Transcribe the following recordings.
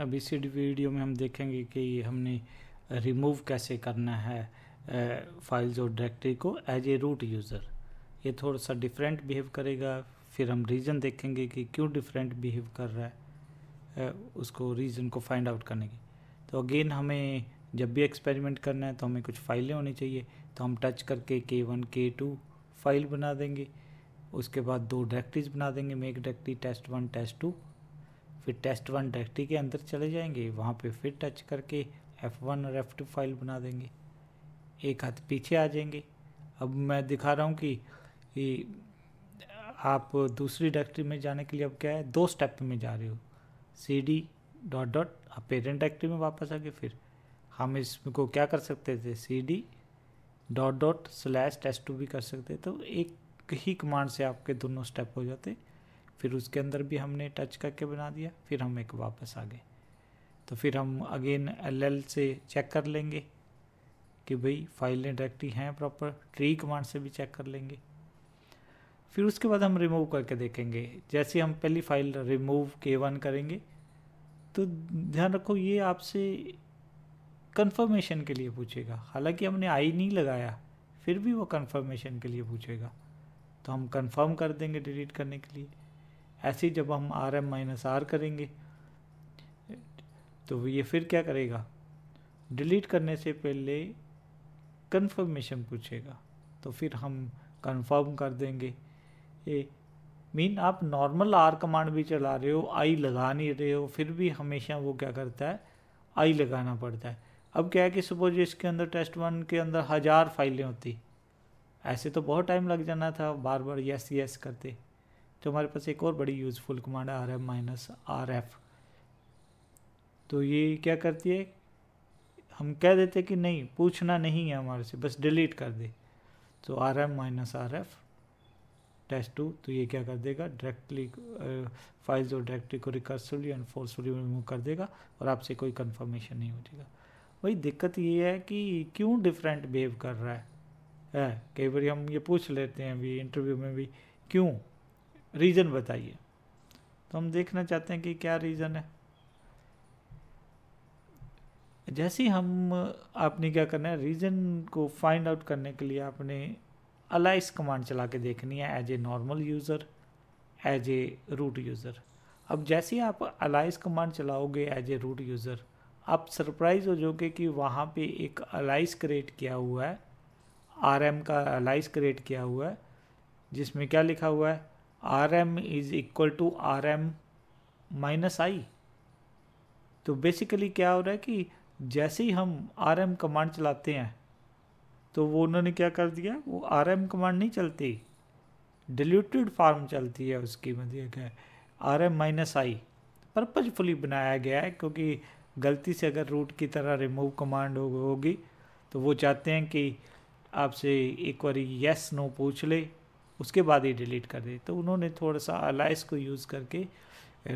अब इसी वीडियो में हम देखेंगे कि हमने रिमूव कैसे करना है फाइल्स और डायरेक्टरी को एज ए रूट यूज़र ये थोड़ा सा डिफरेंट बिहेव करेगा फिर हम रीज़न देखेंगे कि क्यों डिफरेंट बिहेव कर रहा है उसको रीज़न को फाइंड आउट करने की तो अगेन हमें जब भी एक्सपेरिमेंट करना है तो हमें कुछ फाइलें होनी चाहिए तो हम टच करके के वन के टू फाइल बना देंगे उसके बाद दो डायरेक्टरीज बना देंगे make directory test one test two फिर टेस्ट वन डायरेक्टरी के अंदर चले जाएंगे वहाँ पे फिर टच करके एफ़ वन और एफ़ टू फाइल बना देंगे एक हाथ पीछे आ जाएंगे अब मैं दिखा रहा हूँ कि आप दूसरी डायरेक्टरी में जाने के लिए अब क्या है दो स्टेप में जा रहे हो सी डी डॉट डॉट आप पेरेंट डायरेक्टरी में वापस आ गए फिर हम इसको क्या कर सकते थे C D dot dot slash test two भी कर सकते तो एक ही कमांड से आपके दोनों स्टेप हो जाते फिर उसके अंदर भी हमने टच करके बना दिया फिर हम एक वापस आ गए तो फिर हम अगेन एल से चेक कर लेंगे कि भाई फाइलें डायरेक्टरी हैं प्रॉपर ट्री कमांड से भी चेक कर लेंगे फिर उसके बाद हम रिमूव करके देखेंगे जैसे हम पहली फाइल रिमूव के वन करेंगे तो ध्यान रखो ये आपसे कंफर्मेशन के लिए पूछेगा हालांकि हमने आई नहीं लगाया फिर भी वो कंफर्मेशन के लिए पूछेगा तो हम कंफर्म कर देंगे डिलीट करने के लिए ऐसे ही जब हम आर एम माइनस आर करेंगे तो ये फिर क्या करेगा डिलीट करने से पहले कन्फर्मेशन पूछेगा तो फिर हम कन्फर्म कर देंगे ये मीन आप नॉर्मल आर कमांड भी चला रहे हो आई लगा नहीं रहे हो फिर भी हमेशा वो क्या करता है आई लगाना पड़ता है अब क्या है कि सपोज इसके अंदर टेस्ट वन के अंदर हज़ार फाइलें होती ऐसे तो बहुत टाइम लग जाना था बार बार यस यस करते तो हमारे पास एक और बड़ी यूज़फुल कमांड है R M minus R F तो ये क्या करती है हम कह देते कि नहीं पूछना नहीं है हमारे से बस डिलीट कर दे तो R M minus R F test two तो ये क्या कर देगा डायरेक्टली फाइल्स uh, और डायरेक्टली को रिकर्सली एंड फोर्सफुली रिमूव कर देगा और आपसे कोई कन्फर्मेशन नहीं हो जाएगा वही दिक्कत ये है कि क्यों डिफरेंट बिहेव कर रहा है, है कई बार हम ये पूछ लेते हैं भी इंटरव्यू में भी क्यों रीज़न बताइए तो हम देखना चाहते हैं कि क्या रीज़न है जैसे हम आपने क्या करना है रीज़न को फाइंड आउट करने के लिए आपने अलाइस कमांड चला के देखनी है as a normal user as a root user अब जैसे ही आप अलाइस कमांड चलाओगे एज ए रूट यूज़र आप सरप्राइज हो जाओगे कि वहाँ पे एक अलाइस क्रिएट किया हुआ है आर एम का अलाइस क्रिएट किया हुआ है जिसमें क्या लिखा हुआ है R M is equal to R M minus I तो बेसिकली क्या हो रहा है कि जैसे ही हम आर एम कमांड चलाते हैं तो वो उन्होंने क्या कर दिया वो आर एम कमांड नहीं चलती डिल्यूटेड फार्म चलती है उसकी मतलब क्या R M minus I purposefully बनाया गया है क्योंकि गलती से अगर रूट की तरह रिमूव कमांड होगी तो वो चाहते हैं कि आपसे एक बार यस नो पूछ ले उसके बाद ही डिलीट कर दी तो उन्होंने थोड़ा सा अलाइस को यूज़ करके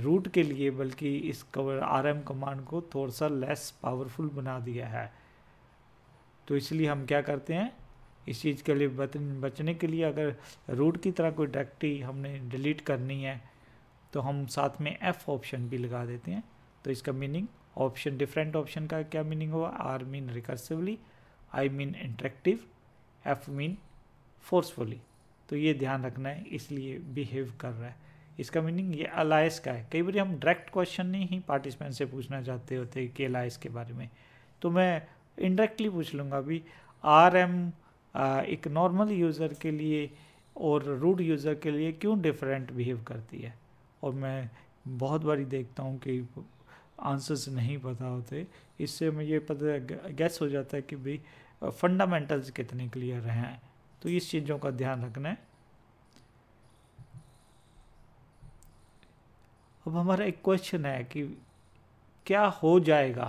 रूट के लिए बल्कि इस कवर आर एम कमांड को थोड़ा सा लेस पावरफुल बना दिया है तो इसलिए हम क्या करते हैं इस चीज़ के लिए बचने के लिए अगर रूट की तरह कोई डायरेक्टरी हमने डिलीट करनी है तो हम साथ में एफ़ ऑप्शन भी लगा देते हैं तो इसका मीनिंग ऑप्शन डिफरेंट ऑप्शन का क्या मीनिंग हुआ R mean recursively I mean interactive F mean forcefully तो ये ध्यान रखना है इसलिए बिहेव कर रहा है इसका मीनिंग ये अलायस का है कई बार हम डायरेक्ट क्वेश्चन नहीं ही पार्टिसिपेंट से पूछना चाहते होते कि अलायस के बारे में तो मैं इनडायरेक्टली पूछ लूँगा अभी आर एम एक नॉर्मल यूज़र के लिए और रूड यूज़र के लिए क्यों डिफरेंट बिहेव करती है और मैं बहुत बारी देखता हूँ कि आंसर्स नहीं पता होते इससे मुझे ये पता गैस हो जाता है कि भाई फंडामेंटल्स कितने क्लियर हैं तो इस चीज़ों का ध्यान रखना है अब हमारा एक क्वेश्चन है कि क्या हो जाएगा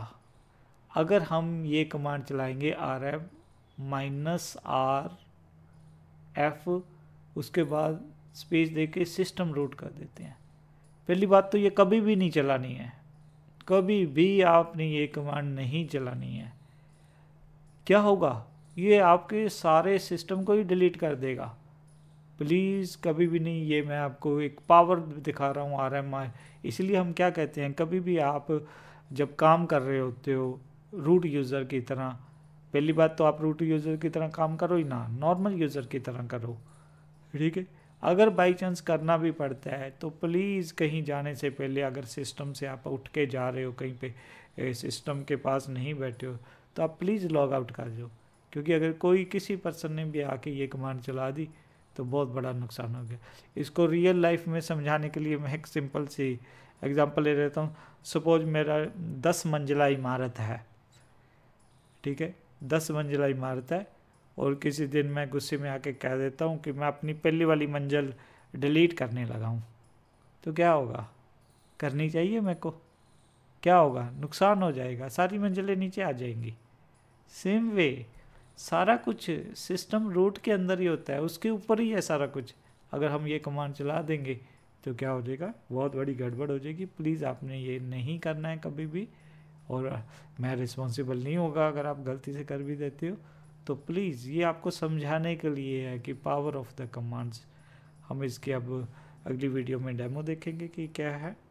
अगर हम ये कमांड चलाएंगे R F minus R F उसके बाद स्पेस दे के सिस्टम रूट कर देते हैं पहली बात तो ये कभी भी नहीं चलानी है कभी भी आपने ये कमांड नहीं चलानी है क्या होगा ये आपके सारे सिस्टम को ही डिलीट कर देगा प्लीज़ कभी भी नहीं ये मैं आपको एक पावर दिखा रहा हूँ आर एम आई इसलिए हम क्या कहते हैं कभी भी आप जब काम कर रहे होते हो रूट यूज़र की तरह पहली बात तो आप रूट यूज़र की तरह काम करो ही ना नॉर्मल यूज़र की तरह करो ठीक है अगर बाई चांस करना भी पड़ता है तो प्लीज़ कहीं जाने से पहले अगर सिस्टम से आप उठ के जा रहे हो कहीं पे सिस्टम के पास नहीं बैठे हो तो आप प्लीज़ लॉग आउट कर जाओ क्योंकि अगर कोई किसी पर्सन ने भी आके ये कमांड चला दी तो बहुत बड़ा नुकसान हो गया इसको रियल लाइफ में समझाने के लिए मैं एक सिंपल सी एग्जांपल ले लेता हूँ सपोज मेरा दस मंजिला इमारत है ठीक है दस मंजिला इमारत है और किसी दिन मैं गुस्से में आके कह देता हूँ कि मैं अपनी पहली वाली मंजिल डिलीट करने लगा हूँ तो क्या होगा करनी चाहिए मेरे को क्या होगा नुकसान हो जाएगा सारी मंजिलें नीचे आ जाएंगी सेम वे सारा कुछ सिस्टम रूट के अंदर ही होता है उसके ऊपर ही है सारा कुछ अगर हम ये कमांड चला देंगे तो क्या हो जाएगा बहुत बड़ी गड़बड़ हो जाएगी प्लीज़ आपने ये नहीं करना है कभी भी और मैं रिस्पॉन्सिबल नहीं होगा अगर आप गलती से कर भी देते हो तो प्लीज़ ये आपको समझाने के लिए है कि पावर ऑफ द कमांड्स हम इसके अब अगली वीडियो में डेमो देखेंगे कि क्या है